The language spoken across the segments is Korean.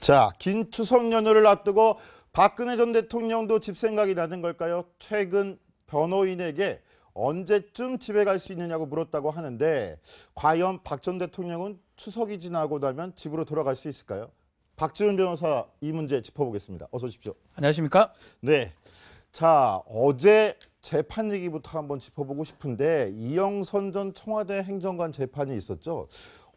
자, 긴 추석 연휴를 앞두고 박근혜 전 대통령도 집 생각이 나는 걸까요? 최근 변호인에게 언제쯤 집에 갈 수 있느냐고 물었다고 하는데 과연 박 전 대통령은 추석이 지나고 나면 집으로 돌아갈 수 있을까요? 박지훈 변호사 이 문제 짚어보겠습니다. 어서 오십시오. 안녕하십니까? 네. 자, 어제 재판 얘기부터 한번 짚어보고 싶은데 이영선 전 청와대 행정관 재판이 있었죠.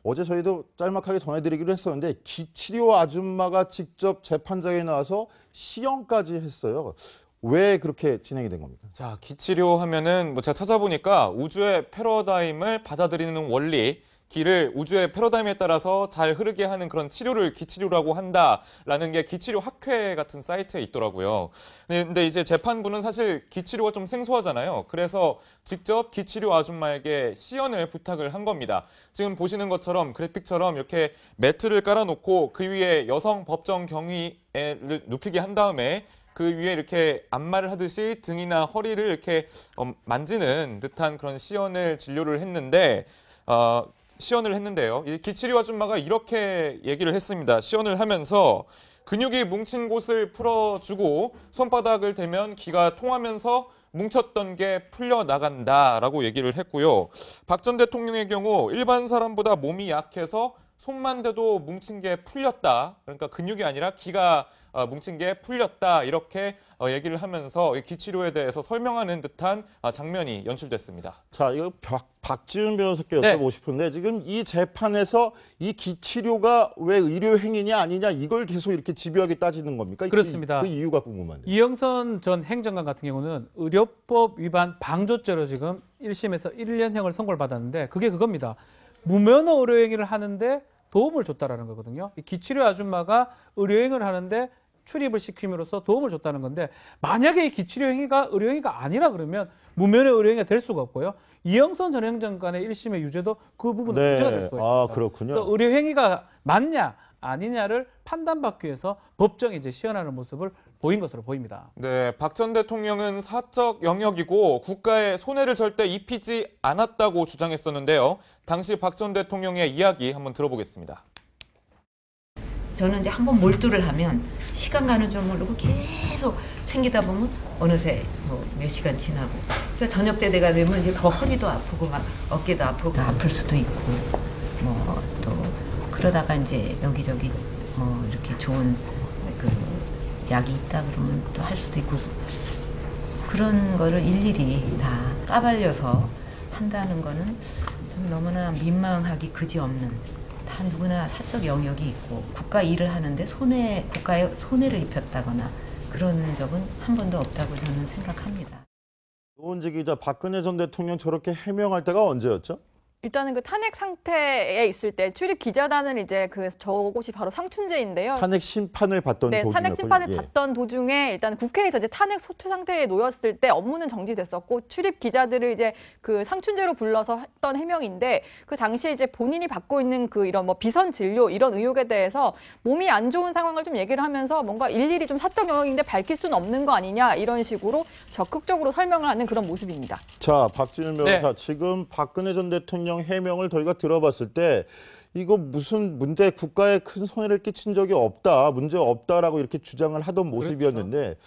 어제 저희도 짤막하게 전해드리기로 했었는데 기치료 아줌마가 직접 재판장에 나와서 시연까지 했어요. 왜 그렇게 진행이 된 겁니까? 자, 기치료 하면은 뭐 제가 찾아보니까 우주의 패러다임을 받아들이는 원리, 기를 우주의 패러다임에 따라서 잘 흐르게 하는 그런 치료를 기치료라고 한다라는 게 기치료 학회 같은 사이트에 있더라고요. 근데 이제 재판부는 사실 기치료가 좀 생소하잖아요. 그래서 직접 기치료 아줌마에게 시연을 부탁을 한 겁니다. 지금 보시는 것처럼 그래픽처럼 이렇게 매트를 깔아놓고 그 위에 여성 법정 경위를 눕히게 한 다음에 그 위에 이렇게 안마를 하듯이 등이나 허리를 이렇게 어, 만지는 듯한 그런 시연을 진료를 했는데 어, 시연을 했는데요. 기치리 아줌마가 이렇게 얘기를 했습니다. 시연을 하면서 근육이 뭉친 곳을 풀어주고 손바닥을 대면 기가 통하면서 뭉쳤던 게 풀려나간다라고 얘기를 했고요. 박 전 대통령의 경우 일반 사람보다 몸이 약해서 손만 대도 뭉친 게 풀렸다. 그러니까 근육이 아니라 기가 어, 뭉친 게 풀렸다 이렇게 어, 얘기를 하면서 기치료에 대해서 설명하는 듯한 어, 장면이 연출됐습니다. 자, 이거 박, 박지훈 변호사께 네. 여쭤보고 네. 싶은데 지금 이 재판에서 이 기치료가 왜 의료 행위냐 아니냐 이걸 계속 이렇게 집요하게 따지는 겁니까? 그렇습니다. 그, 그 이유가 궁금한데. 이영선 전 행정관 같은 경우는 의료법 위반 방조죄로 지금 1심에서 1년형을 선고를 받았는데 그게 그겁니다. 무면허 의료행위를 하는데 도움을 줬다라는 거거든요. 이 기치료 아줌마가 의료행을 하는데 출입을 시킴으로써 도움을 줬다는 건데 만약에 이 기치료 행위가 의료 행위가 아니라 그러면 무면허 의료 행위가 될 수가 없고요. 이영선 전 행정관의 1심의 유죄도 그 부분은 네. 문제가 될 수가 아, 있습니다. 아, 그렇군요. 의료 행위가 맞냐 아니냐를 판단받기 위해서 법정에 이제 시연하는 모습을 보인 것으로 보입니다. 네, 박 전 대통령은 사적 영역이고 국가의 손해를 절대 입히지 않았다고 주장했었는데요. 당시 박 전 대통령의 이야기 한번 들어보겠습니다. 저는 이제 한번 몰두를 하면 시간 가는 줄 모르고 계속 챙기다 보면 어느새 뭐 몇 시간 지나고 그래서 저녁 때 내가 되면 이제 더 허리도 아프고 막 어깨도 아프고 아플 수도 있고 뭐 또 그러다가 이제 여기저기 뭐 이렇게 좋은 그 약이 있다 그러면 또 할 수도 있고 그런 거를 일일이 다 까발려서 한다는 거는 좀 너무나 민망하기 그지없는 다 누구나 사적 영역이 있고 국가 일을 하는데 손해 국가에 손해를 입혔다거나 그런 적은 한 번도 없다고 저는 생각합니다. 노원지 기자 박근혜 전 대통령 저렇게 해명할 때가 언제였죠? 일단은 그 탄핵 상태에 있을 때 출입 기자단은 이제 그 저곳이 바로 상춘제인데요. 탄핵 심판을 받던 네, 도중에 탄핵 심판을 예. 받던 도중에 일단 국회에서 이제 탄핵 소추 상태에 놓였을 때 업무는 정지됐었고 출입 기자들을 이제 그 상춘제로 불러서 했던 해명인데 그 당시에 이제 본인이 받고 있는 그 이런 뭐 비선 진료 이런 의혹에 대해서 몸이 안 좋은 상황을 좀 얘기를 하면서 뭔가 일일이 좀 사적 영역인데 밝힐 수는 없는 거 아니냐 이런 식으로 적극적으로 설명을 하는 그런 모습입니다. 자, 박진우 네. 변호사 네. 지금 박근혜 전 대통령 대통령 해명을 저희가 들어봤을 때 이거 무슨 문제 국가에 큰 손해를 끼친 적이 없다 문제 없다라고 이렇게 주장을 하던 그렇죠. 모습이었는데 그렇죠.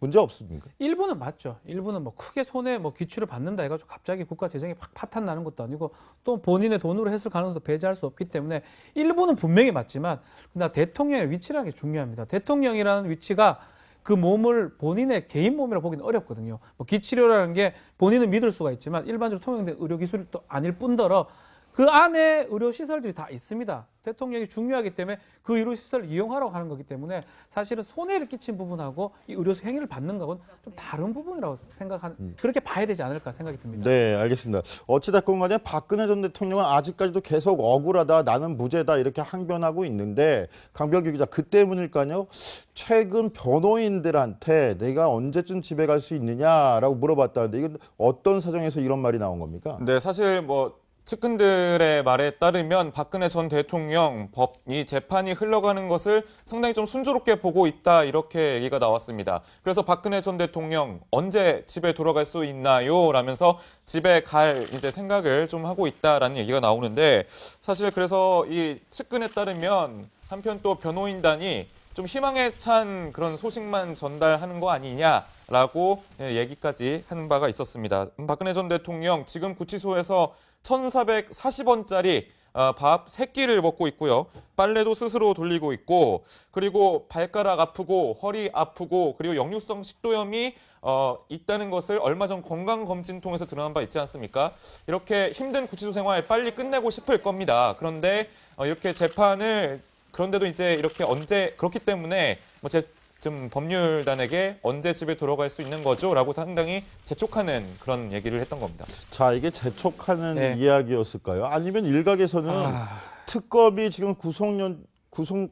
문제 없습니까? 일부는 맞죠. 일부는 뭐 크게 손해 뭐 기출을 받는다 해가지고 갑자기 국가 재정이 팍 파탄 나는 것도 아니고 또 본인의 돈으로 했을 가능성도 배제할 수 없기 때문에 일부는 분명히 맞지만 그러나 대통령의 위치라는 게 중요합니다. 대통령이라는 위치가 그 몸을 본인의 개인 몸이라 보기는 어렵거든요. 뭐 기치료라는 게 본인은 믿을 수가 있지만 일반적으로 통용된 의료 기술도 아닐 뿐더러 그 안에 의료시설들이 다 있습니다. 대통령이 중요하기 때문에 그 의료시설을 이용하라고 하는 거기 때문에 사실은 손해를 끼친 부분하고 이 의료 행위를 받는 거는 좀 다른 부분이라고 생각하는 음. 그렇게 봐야 되지 않을까 생각이 듭니다. 네, 알겠습니다. 어찌됐건 간에 박근혜 전 대통령은 아직까지도 계속 억울하다, 나는 무죄다 이렇게 항변하고 있는데 강병규 기자 그 때문일까요? 최근 변호인들한테 내가 언제쯤 집에 갈 수 있느냐라고 물어봤다는데 이건 어떤 사정에서 이런 말이 나온 겁니까? 네, 사실 뭐 측근들의 말에 따르면 박근혜 전 대통령 법이 재판이 흘러가는 것을 상당히 좀 순조롭게 보고 있다 이렇게 얘기가 나왔습니다. 그래서 박근혜 전 대통령 언제 집에 돌아갈 수 있나요? 라면서 집에 갈 이제 생각을 좀 하고 있다라는 얘기가 나오는데 사실 그래서 이 측근에 따르면 한편 또 변호인단이 좀 희망에 찬 그런 소식만 전달하는 거 아니냐라고 예, 얘기까지 하는 바가 있었습니다. 음, 박근혜 전 대통령 지금 구치소에서 1,440원짜리 어, 밥 3끼를 먹고 있고요. 빨래도 스스로 돌리고 있고 그리고 발가락 아프고 허리 아프고 그리고 역류성 식도염이 어, 있다는 것을 얼마 전 건강검진 통해서 드러난 바 있지 않습니까? 이렇게 힘든 구치소 생활 빨리 끝내고 싶을 겁니다. 그런데 어, 이렇게 재판을 그런데도 이제 이렇게 언제 그렇기 때문에 뭐제좀 법률단에게 언제 집에 돌아갈 수 있는 거죠라고 상당히 재촉하는 그런 얘기를 했던 겁니다. 자 이게 재촉하는 네. 이야기였을까요? 아니면 일각에서는 아... 특검이 지금 구속연 구속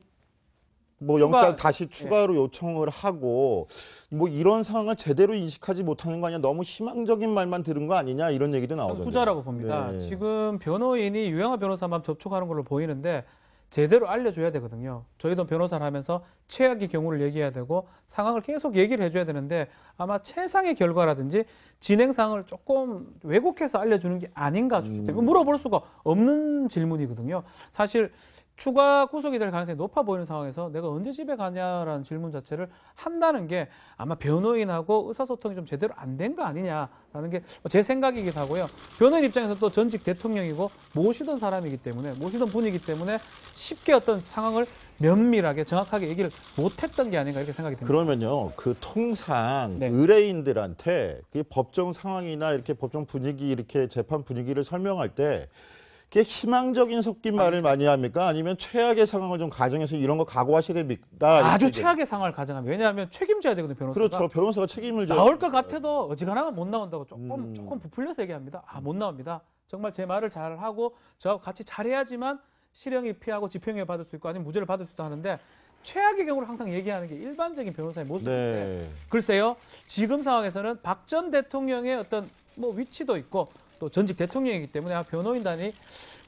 뭐 추가, 영장 다시 네. 추가로 예. 요청을 하고 뭐 이런 상황을 제대로 인식하지 못하는 거아니냐 너무 희망적인 말만 들은 거 아니냐 이런 얘기도 나오죠. 후자라고 봅니다. 네. 지금 변호인이 유영아 변호사만 접촉하는 걸로 보이는데 제대로 알려줘야 되거든요. 저희도 변호사를 하면서 최악의 경우를 얘기해야 되고 상황을 계속 얘기를 해줘야 되는데 아마 최상의 결과라든지 진행 상을 조금 왜곡해서 알려주는 게 아닌가 주축 음. 물어볼 수가 없는 질문이거든요. 사실 추가 구속이 될 가능성이 높아 보이는 상황에서 내가 언제 집에 가냐라는 질문 자체를 한다는 게 아마 변호인하고 의사소통이 좀 제대로 안 된 거 아니냐라는 게 제 생각이기도 하고요. 변호인 입장에서 또 전직 대통령이고 모시던 사람이기 때문에 모시던 분이기 때문에 쉽게 어떤 상황을 면밀하게 정확하게 얘기를 못했던 게 아닌가 이렇게 생각이 듭니다. 그러면요, 그 통상 네. 의뢰인들한테 그 법정 상황이나 이렇게 법정 분위기 이렇게 재판 분위기를 설명할 때 이게 희망적인 섞인 말을 많이 합니까? 아니면 최악의 상황을 좀 가정해서 이런 거 각오하셔야 됩니다. 아주 최악의 상황을 가정하면 왜냐하면 책임져야 되거든요 변호사가. 그렇죠. 변호사가 책임을 져야 나올 것 같아도 어지간하면 못 나온다고 조금 음. 조금 부풀려서 얘기합니다. 아 못 나옵니다. 정말 제 말을 잘 하고 저하고 같이 잘해야지만 실형이 피하고 집행유예 받을 수 있고 아니면 무죄를 받을 수도 하는데 최악의 경우를 항상 얘기하는 게 일반적인 변호사의 모습인데 네. 글쎄요 지금 상황에서는 박 전 대통령의 어떤 뭐 위치도 있고 또 전직 대통령이기 때문에 아, 변호인단이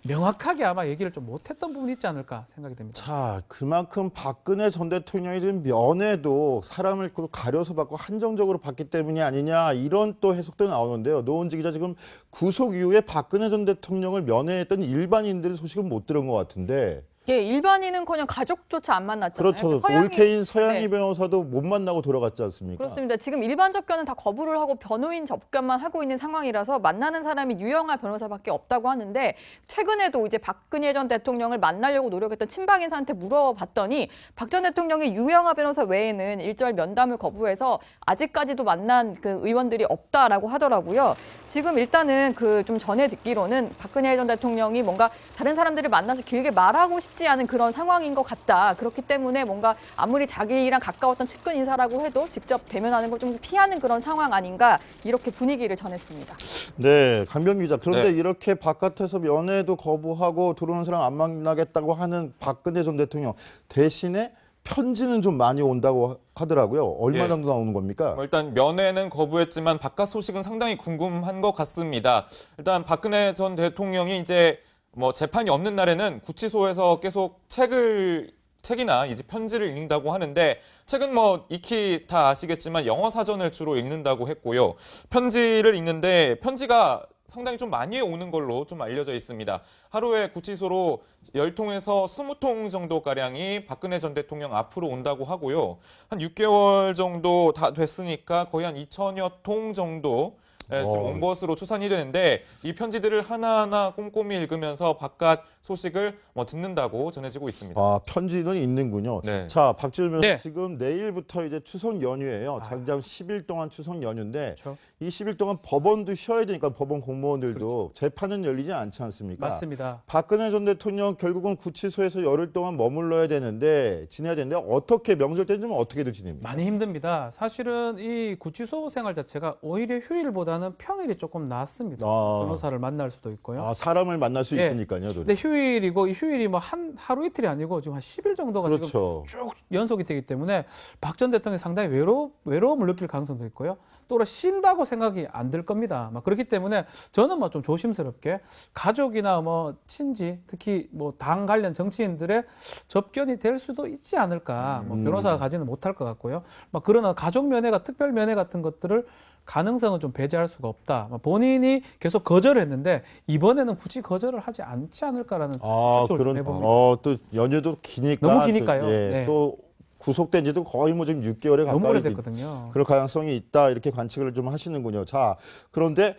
명확하게 아마 얘기를 좀 못했던 부분이 있지 않을까 생각이 됩니다. 자, 그만큼 박근혜 전 대통령이 지금 면회도 사람을 가려서 받고 한정적으로 받기 때문이 아니냐 이런 또 해석도 나오는데요. 노은지 기자 지금 구속 이후에 박근혜 전 대통령을 면회했던 일반인들 소식은 못 들은 것 같은데 예, 일반인은 그냥 가족조차 안 만났잖아요. 그렇죠. 그러니까 서양인, 올케인 서양인 네. 변호사도 못 만나고 돌아갔지 않습니까? 그렇습니다. 지금 일반 접견은 다 거부를 하고 변호인 접견만 하고 있는 상황이라서 만나는 사람이 유영하 변호사밖에 없다고 하는데 최근에도 이제 박근혜 전 대통령을 만나려고 노력했던 친박인사한테 물어봤더니 박 전 대통령이 유영하 변호사 외에는 일절 면담을 거부해서 아직까지도 만난 그 의원들이 없다라고 하더라고요. 지금 일단은 그 좀 전에 듣기로는 박근혜 전 대통령이 뭔가 다른 사람들을 만나서 길게 말하고 싶 쉽지 않은 그런 상황인 것 같다. 그렇기 때문에 뭔가 아무리 자기랑 가까웠던 측근 인사라고 해도 직접 대면하는 걸 좀 피하는 그런 상황 아닌가 이렇게 분위기를 전했습니다. 네, 강병 기자. 그런데 네. 이렇게 바깥에서 연애도 거부하고 들어오는 사람 안 만나겠다고 하는 박근혜 전 대통령 대신에 편지는 좀 많이 온다고 하더라고요. 얼마 예. 정도 나오는 겁니까? 뭐 일단 면회는 거부했지만 바깥 소식은 상당히 궁금한 것 같습니다. 일단 박근혜 전 대통령이 이제 뭐 재판이 없는 날에는 구치소에서 계속 책을 책이나 이제 편지를 읽는다고 하는데 책은 뭐 익히 다 아시겠지만 영어 사전을 주로 읽는다고 했고요. 편지를 읽는데 편지가 상당히 좀 많이 오는 걸로 좀 알려져 있습니다. 하루에 구치소로 열통에서 스무 통 정도가량이 박근혜 전 대통령 앞으로 온다고 하고요. 한 6개월 정도 다 됐으니까 거의 한 2천여 통 정도 예, 지금 어. 온 것으로 추산이 되는데 이 편지들을 하나하나 꼼꼼히 읽으면서 바깥 소식을 뭐 듣는다고 전해지고 있습니다. 아 편지는 있는군요. 네. 자 박지훈 네. 변호사 지금 내일부터 이제 추석 연휴예요. 아. 당장 10일 동안 추석 연휴인데 그렇죠. 이 10일 동안 법원도 쉬어야 되니까 법원 공무원들도 그렇죠. 재판은 열리지 않지 않습니까? 맞습니다. 박근혜 전 대통령 결국은 구치소에서 열흘 동안 머물러야 되는데 지내야 되는데 어떻게 명절 때는 좀 어떻게들 지냅니까? 많이 힘듭니다. 사실은 이 구치소 생활 자체가 오히려 휴일보다는 보다는 평일이 조금 낫습니다. 아. 변호사를 만날 수도 있고요. 아, 사람을 만날 수 예. 있으니까요. 도대 근데 휴일이고 이 휴일이 뭐 한 하루 이틀이 아니고 지금 한 10일 정도가 그렇죠. 지금 쭉 연속이 되기 때문에 박 전 대통령이 상당히 외로 외로움을 느낄 가능성도 있고요. 또로 쉰다고 생각이 안 들 겁니다. 막 그렇기 때문에 저는 뭐좀 조심스럽게 가족이나 뭐 친지 특히 뭐 당 관련 정치인들의 접견이 될 수도 있지 않을까. 뭐 음. 변호사가 가지는 못할 것 같고요. 막 그러나 가족 면회 가 특별 면회 같은 것들을 가능성은 좀 배제할 수가 없다. 뭐 본인이 계속 거절 했는데 이번에는 굳이 거절을 하지 않지 않을까라는 아, 그런 해봅니다. 어, 또 연휴도 기니까 너무 기니까요. 또, 예, 네. 또 구속된 지도 거의 뭐 지금 6개월에 가까이 됐거든요. 그럴 가능성이 있다 이렇게 관측을 좀 하시는군요. 자, 그런데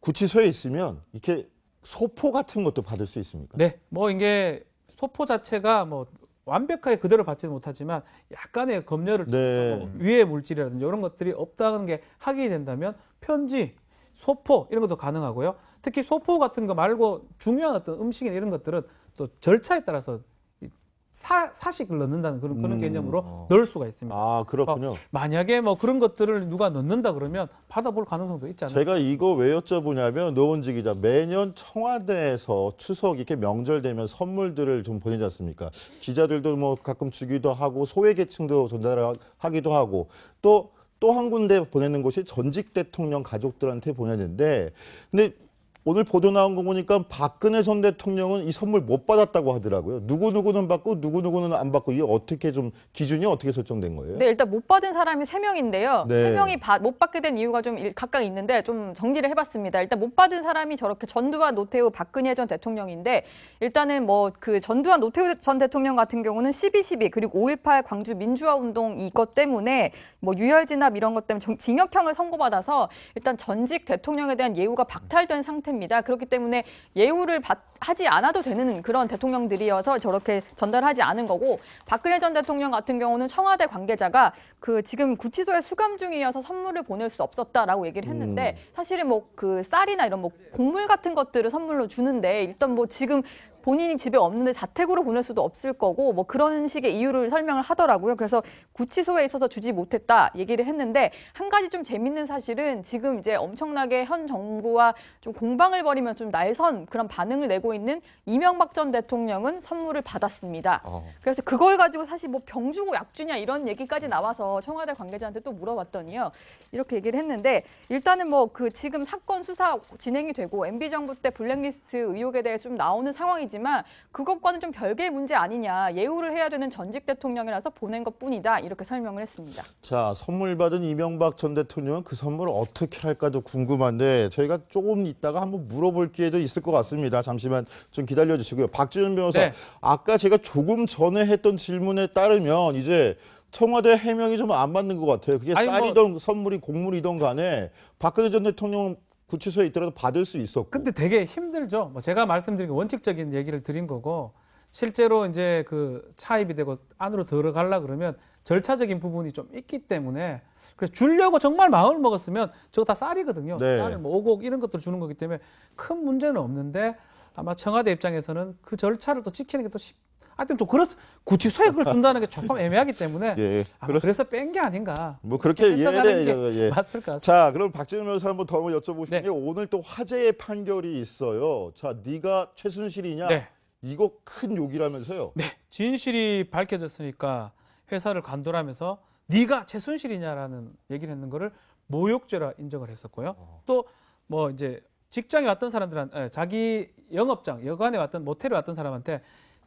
구치소에 있으면 이렇게 소포 같은 것도 받을 수 있습니까? 네, 뭐 이게 소포 자체가 뭐 완벽하게 그대로 받지는 못하지만 약간의 검열을 네. 뭐 위에 물질이라든지 이런 것들이 없다는 게 확인이 된다면 편지, 소포 이런 것도 가능하고요. 특히 소포 같은 거 말고 중요한 어떤 음식이나 이런 것들은 또 절차에 따라서 사, 사식을 넣는다는 그런 그런 음. 개념으로 어. 넣을 수가 있습니다. 아 그렇군요. 어, 만약에 뭐 그런 것들을 누가 넣는다 그러면 받아볼 가능성도 있지 않요 제가 이거 왜 여쭤보냐면 노원지 기자 매년 청와대에서 추석 이렇게 명절 되면 선물들을 좀 보내지 않습니까? 기자들도 뭐 가끔 주기도 하고 소외계층도 전달하기도 하고 또 또 한 군데 보내는 곳이 전직 대통령 가족들한테 보내는데 근데 오늘 보도 나온 거 보니까 박근혜 전 대통령은 이 선물 못 받았다고 하더라고요. 누구누구는 받고 누구누구는 안 받고 이게 어떻게 좀 기준이 어떻게 설정된 거예요? 네, 일단 못 받은 사람이 세명인데요 네. 명이 못 받게 된 이유가 좀 각각 있는데 좀 정리를 해봤습니다. 일단 못 받은 사람이 저렇게 전두환, 노태우, 박근혜 전 대통령인데 일단은 뭐 그 전두환, 노태우 전 대통령 같은 경우는 12.12 그리고 5.18 광주 민주화운동 이것 때문에 뭐 유혈 진압 이런 것 때문에 징역형을 선고받아서 일단 전직 대통령에 대한 예우가 박탈된 상태 상태입니다. 그렇기 때문에 예우를 받, 하지 않아도 되는 그런 대통령들이어서 저렇게 전달하지 않은 거고 박근혜 전 대통령 같은 경우는 청와대 관계자가 그 지금 구치소에 수감 중이어서 선물을 보낼 수 없었다라고 얘기를 했는데 음. 사실은 뭐 그 쌀이나 이런 뭐 곡물 같은 것들을 선물로 주는데 일단 뭐 지금 본인이 집에 없는데 자택으로 보낼 수도 없을 거고 뭐 그런 식의 이유를 설명을 하더라고요. 그래서 구치소에 있어서 주지 못했다 얘기를 했는데 한 가지 좀 재밌는 사실은 지금 이제 엄청나게 현 정부와 좀 공방을 벌이면 좀 날선 그런 반응을 내고 있는 이명박 전 대통령은 선물을 받았습니다. 어. 그래서 그걸 가지고 사실 뭐 병 주고 약 주냐 이런 얘기까지 나와서 청와대 관계자한테 또 물어봤더니요. 이렇게 얘기를 했는데 일단은 뭐 그 지금 사건 수사 진행이 되고 MB 정부 때 블랙리스트 의혹에 대해 좀 나오는 상황이 하지만 그것과는 좀 별개의 문제 아니냐. 예우를 해야 되는 전직 대통령이라서 보낸 것뿐이다. 이렇게 설명을 했습니다. 자, 선물 받은 이명박 전 대통령은 그 선물을 어떻게 할까도 궁금한데 저희가 조금 있다가 한번 물어볼 기회도 있을 것 같습니다. 잠시만 좀 기다려 주시고요. 박지훈 변호사, 네. 아까 제가 조금 전에 했던 질문에 따르면 이제 청와대 해명이 좀 안 맞는 것 같아요. 그게 뭐 쌀이던 뭐... 선물이 곡물이던 간에 박근혜 전 대통령 구치소에 있더라도 받을 수 있었고. 근데 되게 힘들죠. 뭐 제가 말씀드린 원칙적인 얘기를 드린 거고 실제로 이제 그 차입이 되고 안으로 들어가려 그러면 절차적인 부분이 좀 있기 때문에 그래서 주려고 정말 마음을 먹었으면 저거 다 쌀이거든요. 네. 쌀을 뭐 오곡 이런 것들 주는 거기 때문에 큰 문제는 없는데 아마 청와대 입장에서는 그 절차를 또 지키는 게 또 쉽. 하여튼 좀그래 구치소에 그걸 둔다는 게 조금 애매하기 때문에 예, 예. 그렇... 그래서 뺀 게 아닌가. 뭐 그렇게 이를 예. 맞을 것 같습니다. 자, 그럼 박재민 변호사 한번 더 한번 여쭤보고 싶은 네. 게 오늘 또 화제의 판결이 있어요. 자, 네가 최순실이냐? 네. 이거 큰 욕이라면서요. 네. 진실이 밝혀졌으니까 회사를 관돌하면서 네가 최순실이냐라는 얘기를 했는 거를 모욕죄라 인정을 했었고요. 어. 또뭐 이제 직장에 왔던 사람들한 자기 영업장 여관에 왔던 모텔에 왔던 사람한테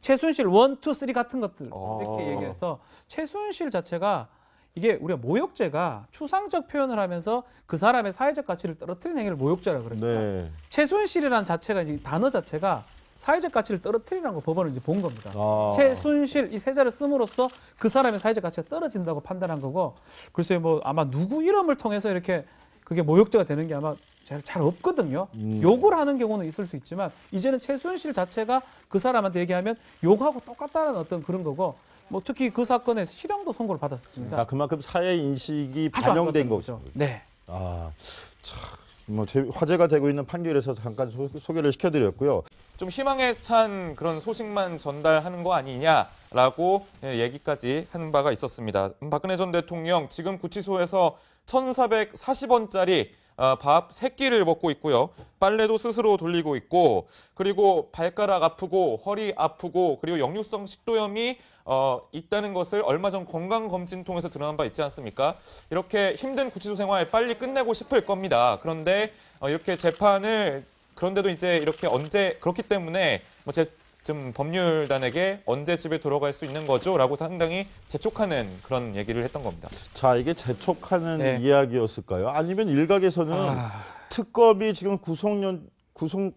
최순실 원, 투, 쓰리 같은 것들 어. 이렇게 얘기해서 최순실 자체가 이게 우리가 모욕죄가 추상적 표현을 하면서 그 사람의 사회적 가치를 떨어뜨리는 행위를 모욕죄라 그럽니다. 네. 최순실이라는 자체가 이제 단어 자체가 사회적 가치를 떨어뜨리는거 법원은 이제 본 겁니다. 아. 최순실 이 세자를 씀으로써 그 사람의 사회적 가치가 떨어진다고 판단한 거고 글쎄 뭐 아마 누구 이름을 통해서 이렇게 그게 모욕죄가 되는 게 아마 잘, 잘 없거든요. 음. 욕을 하는 경우는 있을 수 있지만 이제는 최순실 자체가 그 사람한테 얘기하면 욕하고 똑같다는 어떤 그런 거고 뭐 특히 그 사건에 실형도 선고를 받았습니다. 자 그만큼 사회 인식이 반영된 거죠. 네. 아 참. 뭐 화제가 되고 있는 판결에서 잠깐 소, 소개를 시켜드렸고요. 좀 희망에 찬 그런 소식만 전달하는 거 아니냐라고 예, 얘기까지 한 바가 있었습니다. 박근혜 전 대통령 지금 구치소에서 1,440원짜리 어, 밥 3끼를 먹고 있고요. 빨래도 스스로 돌리고 있고 그리고 발가락 아프고 허리 아프고 그리고 역류성 식도염이 어, 있다는 것을 얼마 전 건강검진 통해서 드러난 바 있지 않습니까? 이렇게 힘든 구치소 생활 빨리 끝내고 싶을 겁니다. 그런데 어, 이렇게 재판을 그런데도 이제 이렇게 언제 그렇기 때문에 뭐 제, 좀 법률단에게 언제 집에 돌아갈 수 있는 거죠라고 상당히 재촉하는 그런 얘기를 했던 겁니다. 자 이게 재촉하는 네. 이야기였을까요? 아니면 일각에서는 아... 특검이 지금 구속연 구속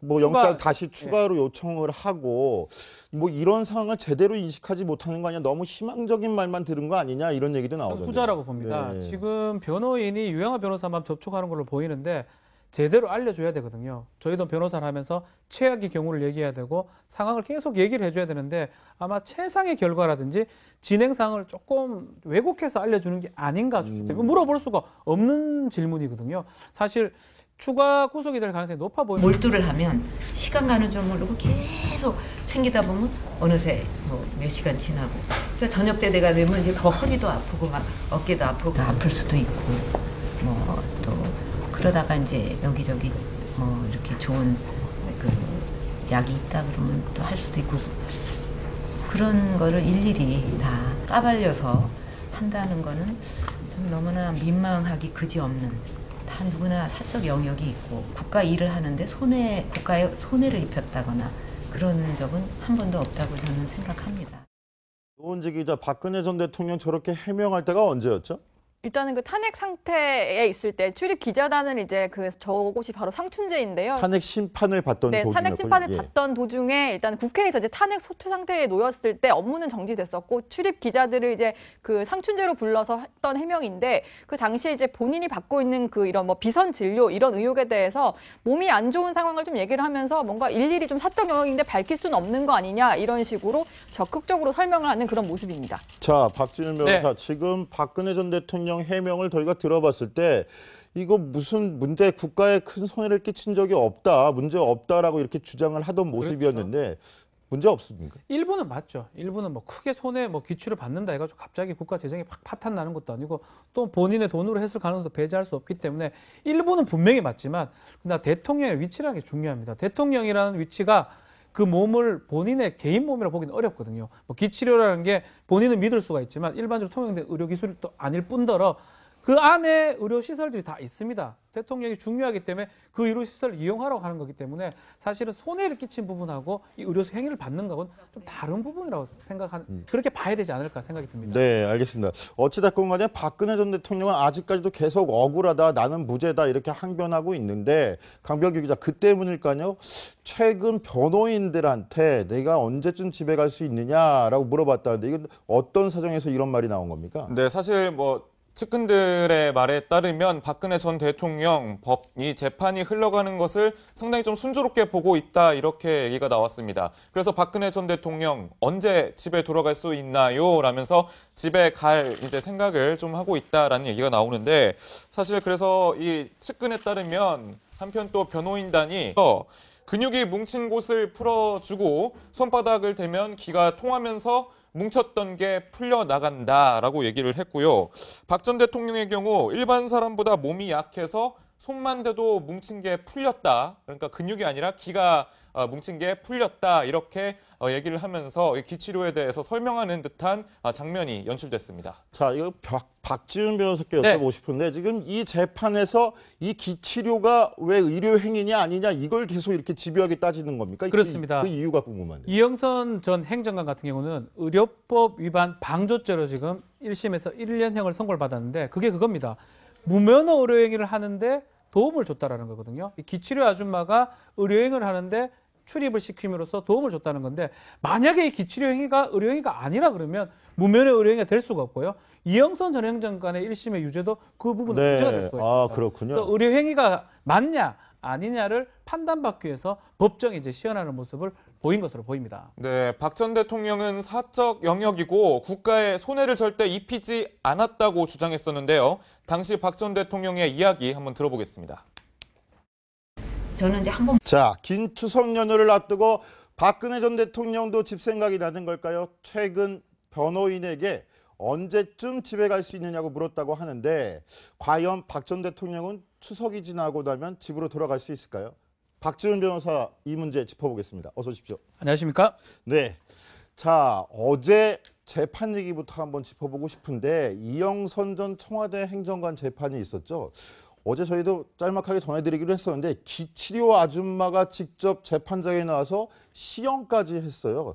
뭐 추가, 영장 다시 네. 추가로 네. 요청을 하고 뭐 이런 상황을 제대로 인식하지 못하는 거 아니냐 너무 희망적인 말만 들은 거 아니냐 이런 얘기도 나오거든 후자라고 봅니다. 네. 지금 변호인이 유영아 변호사만 접촉하는 걸로 보이는데 제대로 알려줘야 되거든요. 저희도 변호사를 하면서 최악의 경우를 얘기해야 되고 상황을 계속 얘기를 해줘야 되는데 아마 최상의 결과라든지 진행상을 조금 왜곡해서 알려주는 게 아닌가 음. 물어볼 수가 없는 질문이거든요. 사실 추가 구속이 될 가능성이 높아 보입니다. 몰두를 하면 시간 가는 줄 모르고 계속 챙기다 보면 어느새 뭐몇 시간 지나고 그러니까 저녁 때 내가 되면 이제 더 허리도 아프고 막 어깨도 아프고 네. 아플 수도 있고 뭐 그러다가 이제 여기저기 뭐 이렇게 좋은 그 약이 있다 그러면 또 할 수도 있고 그런 거를 일일이 다 까발려서 한다는 거는 좀 너무나 민망하기 그지없는 다 누구나 사적 영역이 있고 국가 일을 하는데 손해 국가에 손해를 입혔다거나 그런 적은 한 번도 없다고 저는 생각합니다. 노원재 기자 박근혜 전 대통령 저렇게 해명할 때가 언제였죠? 일단은 그 탄핵 상태에 있을 때 출입 기자단은 이제 그 저곳이 바로 상춘제인데요. 탄핵 심판을 받던 네, 도중에 탄핵 심판을 예. 받던 도중에 일단 국회에서 이제 탄핵 소추 상태에 놓였을 때 업무는 정지됐었고 출입 기자들을 이제 그 상춘제로 불러서 했던 해명인데 그 당시에 이제 본인이 받고 있는 그 이런 뭐 비선 진료 이런 의혹에 대해서 몸이 안 좋은 상황을 좀 얘기를 하면서 뭔가 일일이 좀 사적 영역인데 밝힐 수는 없는 거 아니냐 이런 식으로 적극적으로 설명을 하는 그런 모습입니다. 자, 박진영 네. 변호사 네. 지금 박근혜 전 대통령 대통령 해명을 저희가 들어봤을 때 이거 무슨 문제 국가에 큰 손해를 끼친 적이 없다, 문제 없다라고 이렇게 주장을 하던 그렇죠. 모습이었는데 그렇죠. 문제 없습니까? 일부는 맞죠. 일부는 뭐 크게 손해 뭐 기출을 받는다 해가지고 갑자기 국가 재정이 팍 파탄 나는 것도 아니고 또 본인의 돈으로 했을 가능성도 배제할 수 없기 때문에 일부는 분명히 맞지만 그러나 대통령의 위치라는 게 중요합니다. 대통령이라는 위치가 그 몸을 본인의 개인 몸이라 고 보기는 어렵거든요. 뭐 기치료라는 게 본인은 믿을 수가 있지만 일반적으로 통용된 의료 기술도 아닐 뿐더러 그 안에 의료시설들이 다 있습니다. 대통령이 중요하기 때문에 그 의료시설을 이용하라고 하는 거기 때문에 사실은 손해를 끼친 부분하고 이 의료 행위를 받는 거하는좀 다른 부분이라고 생각하는 음. 그렇게 봐야 되지 않을까 생각이 듭니다. 네, 알겠습니다. 어찌됐건 간에 박근혜 전 대통령은 아직까지도 계속 억울하다, 나는 무죄다 이렇게 항변하고 있는데 강병규 기자 그 때문일까요? 최근 변호인들한테 내가 언제쯤 집에 갈 수 있느냐라고 물어봤다는데 이건 어떤 사정에서 이런 말이 나온 겁니까? 네, 사실 뭐 측근들의 말에 따르면 박근혜 전 대통령 법이 재판이 흘러가는 것을 상당히 좀 순조롭게 보고 있다 이렇게 얘기가 나왔습니다. 그래서 박근혜 전 대통령 언제 집에 돌아갈 수 있나요? 라면서 집에 갈 이제 생각을 좀 하고 있다라는 얘기가 나오는데 사실 그래서 이 측근에 따르면 한편 또 변호인단이 근육이 뭉친 곳을 풀어주고 손바닥을 대면 기가 통하면서 뭉쳤던 게 풀려나간다라고 얘기를 했고요. 박 전 대통령의 경우 일반 사람보다 몸이 약해서 손만 대도 뭉친 게 풀렸다. 그러니까 근육이 아니라 기가 어, 뭉친 게 풀렸다 이렇게 어, 얘기를 하면서 기치료에 대해서 설명하는 듯한 어, 장면이 연출됐습니다. 자, 이거 박, 박지훈 변호사께 네. 여쭤보고 네. 싶은데 지금 이 재판에서 이 기치료가 왜 의료 행위냐 아니냐 이걸 계속 이렇게 집요하게 따지는 겁니까? 그렇습니다. 그, 그 이유가 궁금한데. 이영선 전 행정관 같은 경우는 의료법 위반 방조죄로 지금 1심에서 1년형을 선고를 받았는데 그게 그겁니다. 무면허 의료행위를 하는데 도움을 줬다라는 거거든요. 이 기치료 아줌마가 의료행을 하는데 출입을 시킴으로써 도움을 줬다는 건데 만약에 이 기치료 행위가 의료 행위가 아니라 그러면 무면허 의료 행위가 될 수가 없고요. 이영선 전 행정관의 1심의 유죄도 그 부분은 네. 문제가 될 수가 아, 있습니다. 아, 그렇군요. 그래서 의료 행위가 맞냐 아니냐를 판단받기 위해서 법정에 이제 시연하는 모습을 보인 것으로 보입니다. 네, 박 전 대통령은 사적 영역이고 국가에 손해를 절대 입히지 않았다고 주장했었는데요. 당시 박 전 대통령의 이야기 한번 들어보겠습니다. 저는 이제 한번 자, 긴 추석 연휴를 앞두고 박근혜 전 대통령도 집 생각이 나는 걸까요? 최근 변호인에게 언제쯤 집에 갈 수 있느냐고 물었다고 하는데 과연 박 전 대통령은 추석이 지나고 나면 집으로 돌아갈 수 있을까요? 박지훈 변호사 이 문제 짚어보겠습니다. 어서 오십시오. 안녕하십니까? 네. 자, 어제 재판 얘기부터 한번 짚어보고 싶은데 이영선 전 청와대 행정관 재판이 있었죠. 어제 저희도 짤막하게 전해드리기로 했었는데 기치료 아줌마가 직접 재판장에 나와서 시연까지 했어요.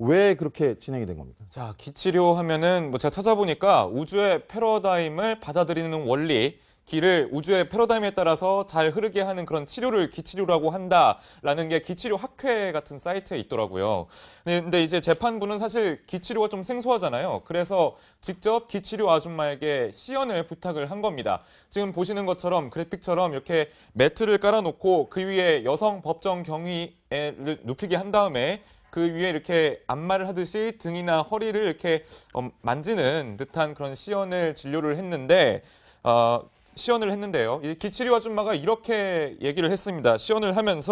왜 그렇게 진행이 된 겁니까? 자, 기치료 하면은 뭐 제가 찾아보니까 우주의 패러다임을 받아들이는 원리, 기를 우주의 패러다임에 따라서 잘 흐르게 하는 그런 치료를 기치료라고 한다라는 게 기치료 학회 같은 사이트에 있더라고요. 근데 이제 재판부는 사실 기치료가 좀 생소하잖아요. 그래서 직접 기치료 아줌마에게 시연을 부탁을 한 겁니다. 지금 보시는 것처럼 그래픽처럼 이렇게 매트를 깔아놓고 그 위에 여성 법정 경위를 눕히게 한 다음에 그 위에 이렇게 안마를 하듯이 등이나 허리를 이렇게 어, 만지는 듯한 그런 시연을 진료를 했는데 어, 시연을 했는데요. 기치리와 줌마가 이렇게 얘기를 했습니다. 시연을 하면서